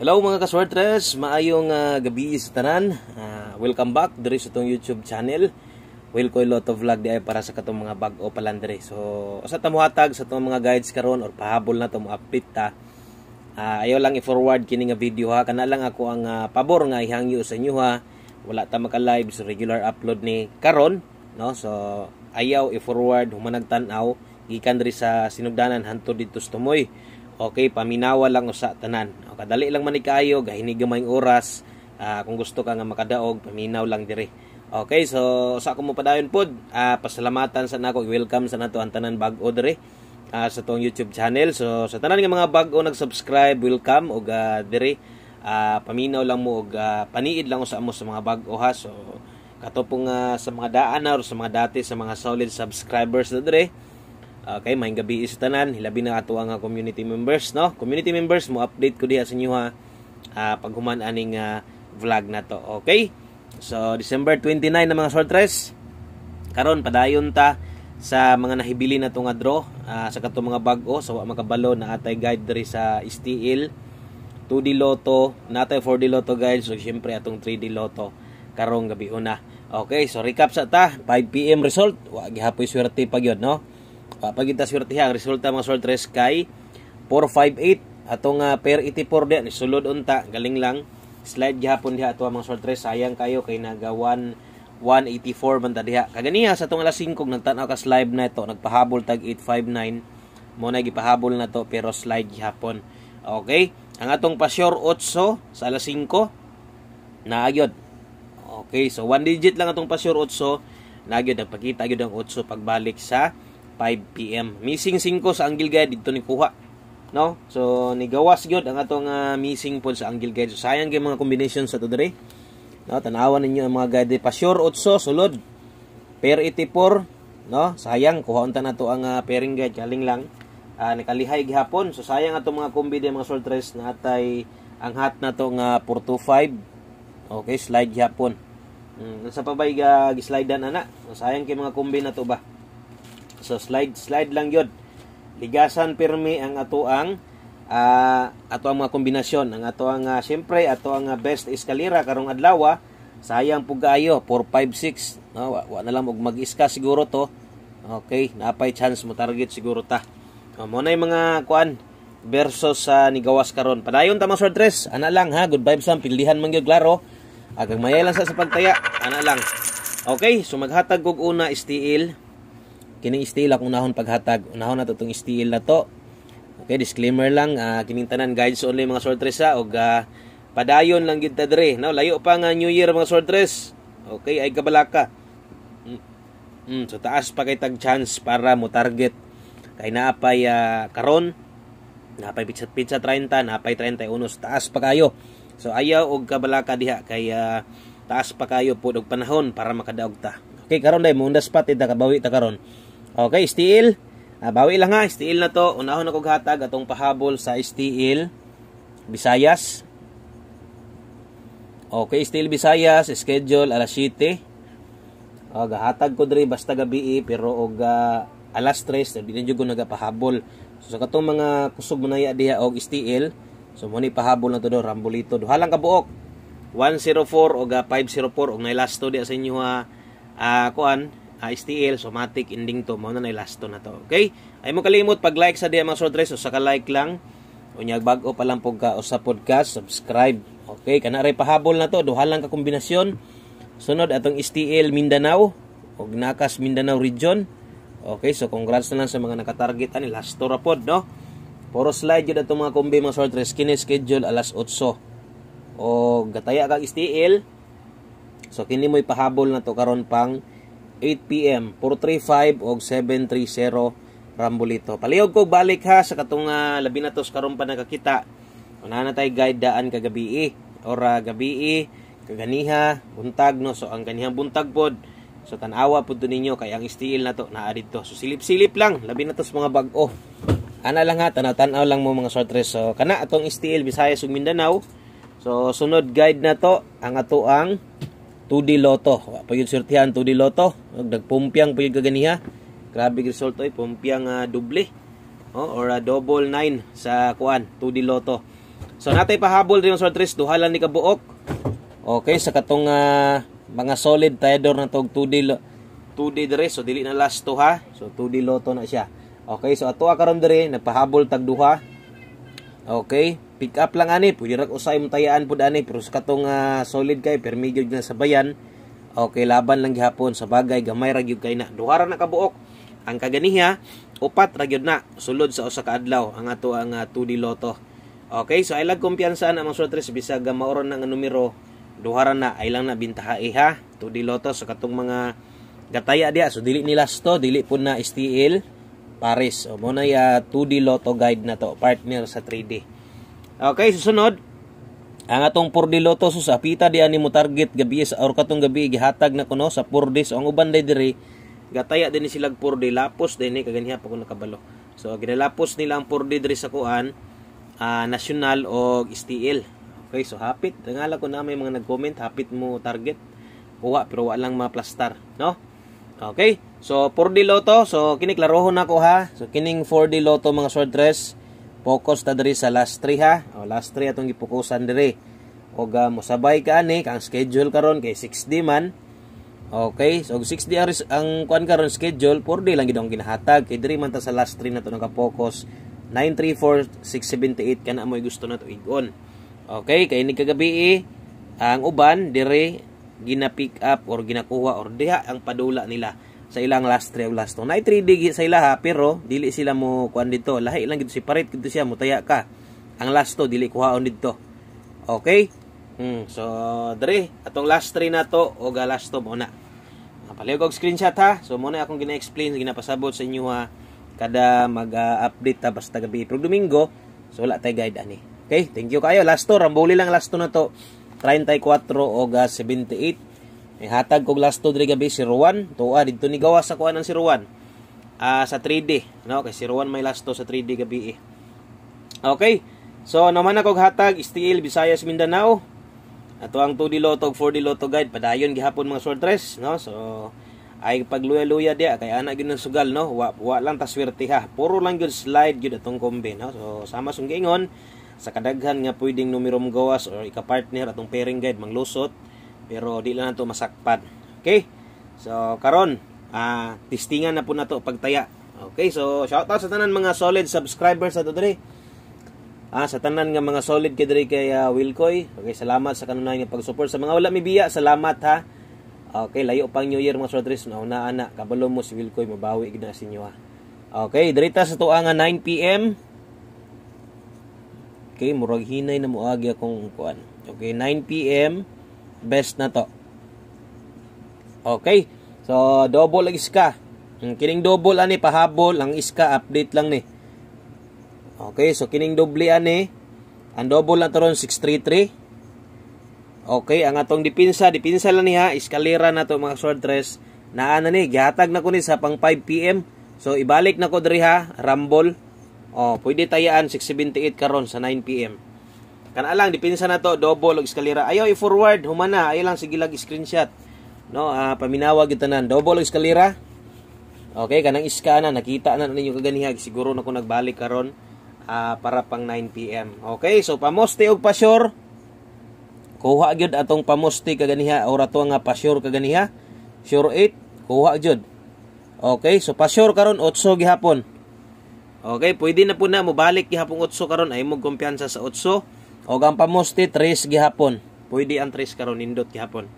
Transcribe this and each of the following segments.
Hello mga kaswertres, maayong uh, gabi sa tanan. Uh, welcome back diri sa tong YouTube channel. Will ko lot of vlog ay para sa katong mga bag-o palandre. So, usa ta hatag sa tong mga guides karon or pahabol na tong update ta. Uh, ayaw lang i-forward kini nga video ha. Kana lang ako ang uh, pabor nga ihangyo sa inyo ha. Wala ta maka-live sa regular upload ni karon, no? So, ayaw i-forward humanag tan-aw gikan diri sa sinugdanan hantod dito sa Tumoy. Okay, paminawa lang usa tanan. O kadali lang man ni kaayo, gahinig gamay oras. Uh, kung gusto ka nga makadaog, paminaw lang dire. Okay, so sa ako mo padayon pod, uh, ah, pasalamatan sa nako, welcome sa nato ang tanan bag-o diri uh, sa tong YouTube channel. So sa tanan nga mga bag-o nag-subscribe, welcome og uh, diri uh, paminaw lang mo og uh, paniid lang usa amo sa mga bag-o ha. So katopong uh, sa mga daan or sa mga dati sa mga solid subscribers na diri Okay, maayong gabi is tanan, hilabi na ato ang ah, community members, no? Community members, mo update ko diha sa inyo ha uh, paghuman aning uh, vlog na to, okay? So December 29 na mga sortres. Karon padayon ta sa mga nahibili na tong draw uh, sa kato mga bago o sa so, makabalo na atay guide diri sa STL 2D Lotto, natay 4D Lotto guys, so syempre atong 3D Lotto karong gabi una. Okay, so recap sa ta, 5 PM result, wa gihapoy swerte pa gyud, no? Kapag kita swerte ang resulta mga sol 3 kay 458 atong uh, pair 84 din sulod unta galing lang slide gihapon diha ato mga sol 3 sayang kayo kay nagawan 184 man ta diha kaganiha sa atong alas 5 nagtan-aw ka slide na ito nagpahabol tag 859 mo na gipahabol na to pero slide gihapon okay ang atong pasyor 8 sa alas 5 naagyod okay so one digit lang atong pasyor 8 naagyod nagpakita gyud ang 8 pagbalik sa 5 PM. Missing 5 sa Anggil Guide dito ni kuha. No? So nigawas gyud ang atong uh, ah, missing pod sa Anggil Guide. So sayang kay mga combination sa tudre. No, tanawan ninyo ang mga guide pa sure utso sulod. Pair 84, no? Sayang kuha unta nato ang uh, pairing guide kaling lang. Uh, ah, nakalihay gihapon. So sayang atong mga kombi di mga soul tres natay ang hat na to nga 425. Okay, slide gihapon. Mm, sa pabay ga gislide na ana. So, sayang kay mga kombi na to ba. So slide slide lang yun. Ligasan pirmi ang atoang uh, ah, ato ang mga kombinasyon. Ang ato ang uh, ah, syempre ato ang uh, best eskalera karong adlaw. Sayang pug kaayo 456. No, wa, wa na lang og mag-iska siguro to. Okay, napay chance mo target siguro ta. No, mo na yung mga kuan versus sa uh, nigawas karon. Padayon ta mga sword Ana lang ha, good vibes ang pilihan man gyud klaro. Agang mayalan sa sa pagtaya, ana lang. Okay, so maghatag og una steel kining steel akong nahon paghatag unahon na to tong steel na to okay disclaimer lang uh, ah, kining tanan guides only mga sortress sa ah, og uh, padayon lang gid ta dre no layo pa nga new year mga sortress okay ay kabalaka mm, mm, so taas pa kay tag chance para mo target kay naapay uh, karon naapay pizza pizza 30 naapay 31 so taas pa kayo so ayaw og kabalaka diha kay uh, taas pa kayo po og panahon para makadaog ta okay karon dai mo undas pa ta kabawi ta karon Okay, steel. Ah, bawi lang ha, steel na to. Unahon ako gatag atong pahabol sa steel Bisayas. Okay, steel Bisayas. schedule alas 7. Oh, ah, gahatag ko diri basta gabi eh, pero og uh, alas 3 eh, na dinyo ko nagapahabol. So, sa katong mga kusog manaya diha og steel, so mo pahabol na to do rambolito. Duhalang kabuok. 104 og 504 og nailasto diha sa inyo ha uh, kuan uh, STL, somatic, ending to. Muna na last to na to. Okay? Ay mo kalimot, pag-like sa diya mga shortres, o saka like lang. Unyag bago pa lang po ka, o sa podcast, subscribe. Okay, kana ray pahabol na to, duha lang ka kombinasyon. Sunod atong STL Mindanao og Nakas Mindanao region. Okay, so congrats na lang sa mga nakatarget ani last to rapod, no? Puro slide jud atong mga kombi mga short race kini schedule alas 8. O gataya kag STL. So kini mo'y pahabol na to karon pang 8pm 435 og 730 Rambolito palihog ko balik ha sa katong uh, labi na tos karon pa nakakita una na tay guide daan kagabi eh. or uh, gabi eh. kaganiha buntag no so ang ganihang buntag pod so tanawa pod to ninyo kay ang steel na to naa dito so silip-silip lang labi na tos mga bag-o ana lang ha tanaw-tanaw lang mo mga short rest so kana atong steel Bisaya ug Mindanao so sunod guide na to ang atoang 2D Lotto. Pagod sortihan 2D Lotto. Nagpumpiang pagod kaganiha. Grabe result oy, pumpiang uh, ah, doble. Oh, or uh, double 9 sa kuan, 2D Lotto. So natay pahabol rin sa tres duha lang ni kabuok. Okay, sa katong uh, mga solid trader na tog 2D 2D dire so dili na last to ha. So 2D Lotto na siya. Okay, so ato karon dire nagpahabol tag duha. Okay pick up lang ani pwede ra usay mutayaan pud ani pero sa katong uh, solid kay permi gyud na sa bayan okay laban lang gihapon sa bagay gamay ra gyud kay na duha ra na kabuok ang kaganiha upat ra na sulod sa usa ka adlaw ang ato ang 2D ah, loto okay so ay lag kumpiyansa na mga sortres bisag ah, maoron na nga numero duha ra na ay lang na bintaha iha eh, 2D lotto sa katong mga gataya dia so dili nila sto dili pud na STL Paris o mo na ya 2D lotto guide na to partner sa 3D Okay, susunod. Ang atong purdi loto sus apita di ani mo target gabi sa or katong gabi gihatag na kuno sa purdi so ang uban day diri gataya din sila purdi lapos din ni kaganiha pa ko nakabalo. So ginalapos nila ang purdi diri sa kuan uh, ah, national o STL. Okay, so hapit. Tangala ko na may mga nag-comment, hapit mo target. Kuha pero wala lang mga plastar, no? Okay. So 4D loto, so kini klarohon na ko ha. So kining 4D loto mga short dress Focus ta diri sa last 3 ha. O last 3 atong ipukusan diri. Og uh, mosabay ka ani kang schedule karon kay 6D man. Okay, so 6D hours ang kuan karon schedule, 4D lang gid ang ginahatag. Kay diri man ta sa last 3 nato naka-focus 934678 kana mo gusto nato igon. Okay, kay ni kagabi ang uban diri gina-pick up or ginakuha or diha ang padula nila sa ilang last three last two. Night 3D sa ila ha, pero dili sila mo kuan dito. Lahi lang gid separate gid siya mutaya ka. Ang last two dili kuhaon dito. Okay? Hmm, so dre atong last three na to o ga last two mo na. Napaliw og screenshot ha. So mo na akong gina-explain, ginapasabot sa inyo ha kada mag-update ta basta gabi pero Domingo. So wala tay guide ani. Okay, thank you kayo. Last to, ramboli lang last to na to. 34 o ga 78 hatag kog last to diri gabi si Ruan. Tuwa didto ni gawas sa kuan ang si Ruan. Uh, sa 3D, no? Kay si Ruan may last to sa 3D gabi. Eh. Okay. So naman ako hatag Steel Visayas Mindanao. Ato ang 2D Lotto 4D Lotto guide padayon gihapon mga sortress, no? So ay pagluya-luya dia kay ana gyud sugal no wa, wa lang ta swerte ha puro lang gyud slide gyud atong kombi no so sama sung gingon sa kadaghan nga pwedeng numero gawas or ika partner atong pairing guide manglusot pero di lang nato masakpat Okay? So karon, ah uh, testingan na po nato pagtaya. Okay, so shout out sa tanan mga solid subscribers sa diri. Ah, sa tanan nga mga solid kay dire kay uh, Wilcoy. Okay, salamat sa kanunay nga pag-support sa mga wala mi biya. Salamat ha. Okay, layo pang New Year mga soldiers. Nauna ana, kabalo mo si Wilcoy mabawi gid na sa inyo ha. Okay, direta sa tuwa nga 9 PM. Okay, murag hinay na moagi akong kuan. Okay, 9 PM best na to. Okay? So, double ang iska. Hmm, kining double ani pahabol ang iska update lang ni. Okay, so kining doble ani ang double na turon 633. Okay, ang atong dipinsa, dipinsa lang niha, iskalera na to mga sword dress. Naa na ni, gihatag na ko ni sa pang 5 PM. So ibalik na ko diri ha, rumble. Oh, pwede tayaan 678 karon sa 9 PM kana lang depensa na to double og eskalera ayaw i-forward humana ayaw lang sige lag screenshot no uh, paminawag gyud tanan double og eskalera okay kanang iska na nakita na ninyo kaganiha siguro na ko nagbalik karon uh, para pang 9 pm okay so pamoste og pasyor kuha gyud atong pamoste kaganiha ora to nga pasyor kaganiha sure 8 kuha gyud okay so pasyor karon 8 gihapon Okay, pwede na po na mo balik gihapong 8 karon ay mo kumpiyansa sa 8. Og ang pamusti 3 gihapon. Pwede ang 3 karon nindot gihapon.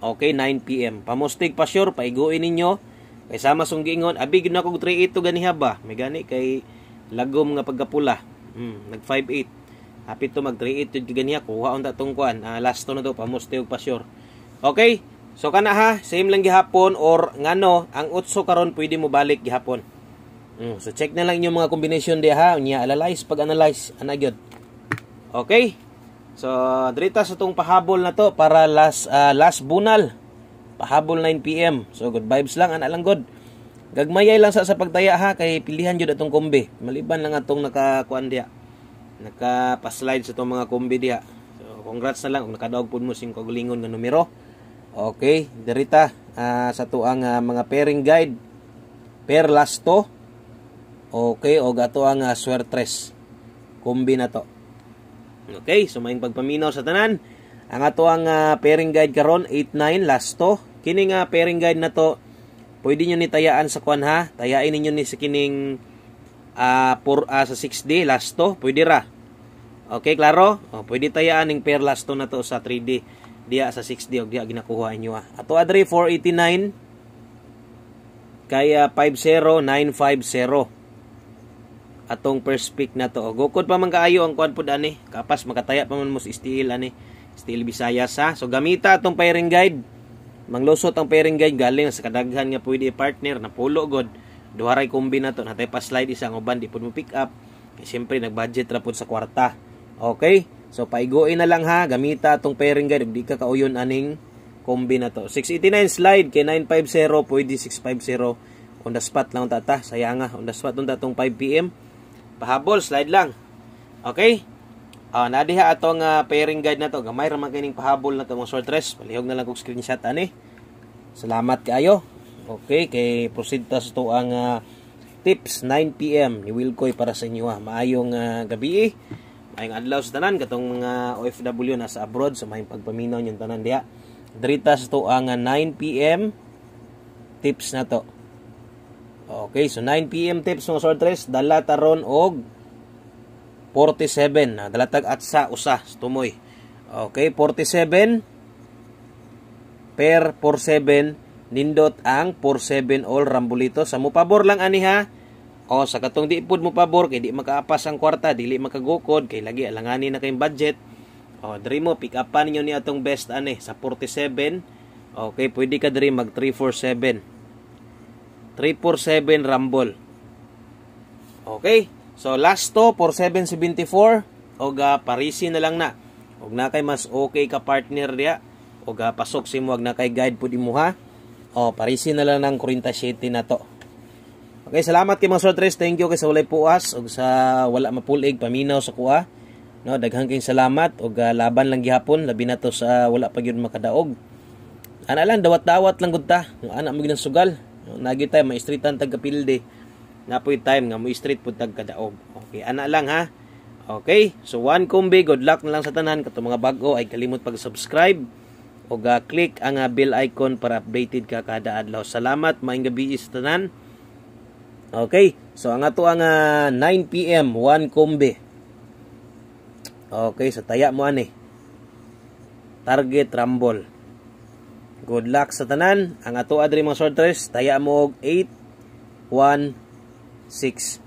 Okay, 9 PM. Pamustig pa sure paiguin ninyo. Kay sama sung giingon, abi gyud nako 38 ganiha ba? May gani kay lagom nga pagkapula. Mm, nag 58. Hapit to mag 38 jud ganiha kuha unta tong kuan. Uh, ah, last to na to pamusti pa sure. Okay? So kana ha, same lang gihapon or ngano ang utso karon pwede mo balik gihapon. Mm, so check na lang yung mga combination diha, nya analyze pag analyze ana gyud. Okay? So, drita sa tong pahabol na to para last uh, ah, last bunal. Pahabol 9 PM. So, good vibes lang ana lang good. Gagmayay lang sa sa pagdaya ha kay pilihan jud atong kombi. Maliban lang atong nakakuan diha. Naka-slide sa tong mga kombi diha. So, congrats na lang kung nakadaog pud mo sing kagalingon nga numero. Okay, Drita uh, sa tuang uh, ah, mga pairing guide per to. Okay, og ato ang uh, swertres. Kombi na to. Okay, so maayong pagpaminaw sa tanan. Ang ato ang uh, ah, pairing guide karon 89 last to. Kining uh, pairing guide na to pwede niyo ni tayaan sa kuan ha. Tayain ninyo ni sa kining uh, ah, por, uh, ah, sa 6D last to, pwede ra. Okay, klaro? O, oh, pwede tayaan ning pair last to na to sa 3D diya sa 6D og diya ginakuha inyo ha. Ato adre 489 kay 50950 atong first pick na to. Gukod pa man kaayo ang kuan pod ani. Kapas makataya pa man mo sa steel ani. Steel Bisaya sa. So gamita atong pairing guide. Manglusot ang pairing guide galing sa kadaghan nga pwede partner na pulo god. Duharay ray kombi na to. Natay pa slide isang uban di pud mo pick up. Kay syempre nag-budget ra pud sa kwarta. Okay? So paiguin na lang ha. Gamita atong pairing guide di ka kauyon aning kombi na to. 689 slide kay 950 pwede 650 on the spot lang tata. sayanga on the spot on tatong 5 PM. Pahabol, slide lang. Okay? Uh, nadiha atong uh, pairing guide na to. Gamay ramang kining pahabol na to mga short rest. Palihog na lang kong screenshot ani. Salamat kaayo. Okay, kay proceed ta sa to ang uh, ah, tips 9 PM ni Wilcoy para sa inyo ha. Maayong uh, gabi. Eh. Maayong adlaw sa tanan katong mga OFW na sa abroad sa so, maayong pagpaminaw yung tanan diha. Drita sa to ang uh, 9 PM tips na to. Okay, so 9 PM tips mga sortres, dalata ron og 47, ah, dalatag at sa usa tumoy. Okay, 47 per 47 nindot ang 47 all rambulito sa mo pabor lang ani ha. O sa katong di pud mo pabor kay di makaapas ang kwarta, dili makagukod kay lagi alangani na kayong budget. O dire mo pick upan niyo ni atong best ani sa 47. Okay, pwede ka dire mag 347. 347 Rumble. Okay? So last to 4774 og uh, Parisi na lang na. Og na kay mas okay ka partner diya. Og uh, pasok si mo na kay guide pud imo ha. O Parisi na lang ng 47 na to. Okay, salamat kay mga sortres. Thank you kay sa walay puas og sa wala mapulig paminaw sa kuha. No, daghang kay salamat og uh, laban lang gihapon labi na to sa wala pa gyud makadaog. Ana lang dawat-dawat lang gud ta. Ana mo sugal. No, nagi time may street ang tagapilde. Napoy time nga may street pud tag kadaog. Okay, ana lang ha. Okay, so one kombi, good luck na lang sa tanan kato mga bago, ay kalimot pag-subscribe o uh, click ang ah, bell icon para updated ka kada adlaw. Salamat, maing gabi sa tanan. Okay, so ang ato ang 9 ah, PM, one kombi. Okay, sa so taya mo ani. Target Rumble. Good luck sa tanan. Ang ato adre mga sorters, taya mo og 816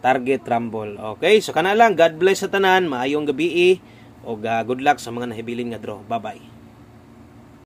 target rumble. Okay, so kana lang. God bless sa tanan. Maayong gabi o uh, eh. ah, good luck sa mga nahibilin nga draw. Bye-bye.